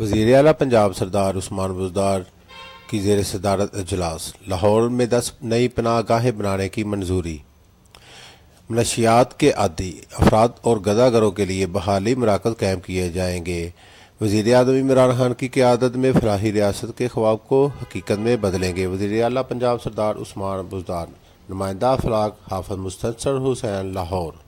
वजीर अला पंजाब सरदार उस्मान बुजदार की जेर सदारत अजलास लाहौर में दस नई पनाह गाहें बनाने की मंजूरी मनशियात के आदि अफराद और गदागरों के लिए बहाली मराकज कैम किए जाएंगे वजीर अजम इमरान खान की क्यादत में फलाही रियासत के ख्वाब को हकीकत में बदलेंगे वजीर अला पंजाब सरदार उस्मान बुजदार नुमाइंदा अफलाक हाफज मुस्तर हुसैन लाहौर